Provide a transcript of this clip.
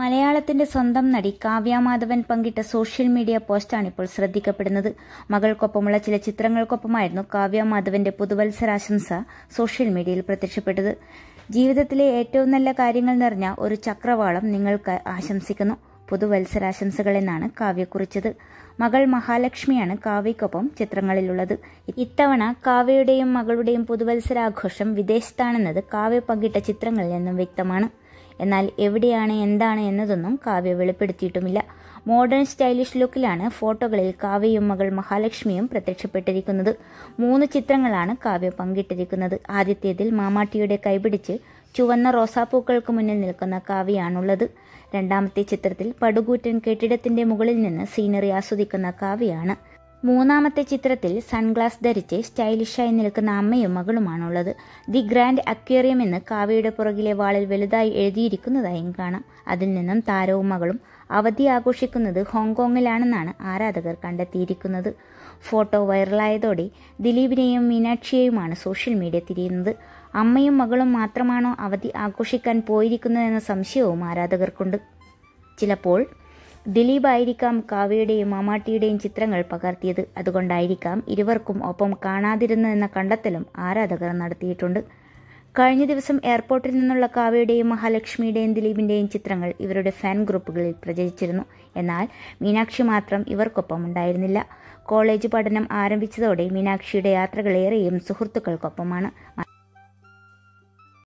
മലയാളത്തിന്റെ സ്വന്തം നടി കാവ്യ മാധവൻ പങ്കിട്ട സോഷ്യൽ മീഡിയ പോസ്റ്റാണ് ഇപ്പോൾ ശ്രദ്ധിക്കപ്പെടുന്നത് മകൾക്കൊപ്പമുള്ള ചില ചിത്രങ്ങൾക്കൊപ്പമായിരുന്നു കാവ്യ മാധവന്റെ പുതുവത്സരാശംസ സോഷ്യൽ മീഡിയയിൽ പ്രത്യക്ഷപ്പെട്ടത് ജീവിതത്തിലെ ഏറ്റവും നല്ല കാര്യങ്ങൾ നിറഞ്ഞ ഒരു ചക്രവാളം നിങ്ങൾക്ക് ആശംസിക്കുന്നു പുതുവത്സരാശംസകൾ എന്നാണ് കാവ്യ കുറിച്ചത് മകൾ മഹാലക്ഷ്മിയാണ് കാവ്യക്കൊപ്പം ചിത്രങ്ങളിലുള്ളത് ഇത്തവണ കാവ്യയുടെയും മകളുടെയും പുതുവത്സരാഘോഷം വിദേശത്താണെന്നത് കാവ്യ പങ്കിട്ട ചിത്രങ്ങളിൽ നിന്നും വ്യക്തമാണ് എന്നാൽ എവിടെയാണ് എന്താണ് എന്നതൊന്നും കാവ്യ വെളിപ്പെടുത്തിയിട്ടുമില്ല മോഡേൺ സ്റ്റൈലിഷ് ലുക്കിലാണ് ഫോട്ടോകളിൽ കാവ്യയും മകൾ മഹാലക്ഷ്മിയും പ്രത്യക്ഷപ്പെട്ടിരിക്കുന്നത് മൂന്ന് ചിത്രങ്ങളാണ് കാവ്യ പങ്കിട്ടിരിക്കുന്നത് ആദ്യത്തേതിൽ മാമാട്ടിയുടെ കൈപിടിച്ച് ചുവന്ന റോസാപ്പൂക്കൾക്ക് മുന്നിൽ നിൽക്കുന്ന കാവ്യയാണുള്ളത് രണ്ടാമത്തെ ചിത്രത്തിൽ പടുകൂറ്റൻ കെട്ടിടത്തിന്റെ മുകളിൽ നിന്ന് സീനറി ആസ്വദിക്കുന്ന കാവ്യാണ് മൂന്നാമത്തെ ചിത്രത്തിൽ സൺഗ്ലാസ് ധരിച്ച് സ്റ്റൈലിഷായി നിൽക്കുന്ന അമ്മയും മകളുമാണുള്ളത് ദി ഗ്രാൻഡ് അക്വേറിയം എന്ന് കാവ്യയുടെ പുറകിലെ വാളിൽ വലുതായി എഴുതിയിരിക്കുന്നതായും കാണാം അതിൽ നിന്നും താരവും മകളും അവധി ആഘോഷിക്കുന്നത് ഹോങ്കോങ്ങിലാണെന്നാണ് ആരാധകർ കണ്ടെത്തിയിരിക്കുന്നത് ഫോട്ടോ വൈറലായതോടെ ദിലീപിനെയും മീനാക്ഷിയെയുമാണ് സോഷ്യൽ മീഡിയ തിരിയുന്നത് അമ്മയും മകളും മാത്രമാണോ അവധി ആഘോഷിക്കാൻ പോയിരിക്കുന്നതെന്ന സംശയവും ആരാധകർക്കുണ്ട് ചിലപ്പോൾ ദിലീപായിരിക്കാം കാവ്യയുടെയും മമ്മൂട്ടിയുടെയും ചിത്രങ്ങൾ പകർത്തിയത് അതുകൊണ്ടായിരിക്കാം ഇരുവർക്കും ഒപ്പം കാണാതിരുന്നതെന്ന കണ്ടെത്തലും ആരാധകർ നടത്തിയിട്ടുണ്ട് കഴിഞ്ഞ ദിവസം എയർപോർട്ടിൽ നിന്നുള്ള കാവ്യയുടെയും മഹാലക്ഷ്മിയുടെയും ദിലീപിൻ്റെയും ചിത്രങ്ങൾ ഇവരുടെ ഫാൻ ഗ്രൂപ്പുകളിൽ പ്രചരിച്ചിരുന്നു എന്നാൽ മീനാക്ഷി മാത്രം ഇവർക്കൊപ്പം ഉണ്ടായിരുന്നില്ല കോളേജ് പഠനം ആരംഭിച്ചതോടെ മീനാക്ഷിയുടെ യാത്രകളേറെയും സുഹൃത്തുക്കൾക്കൊപ്പമാണ്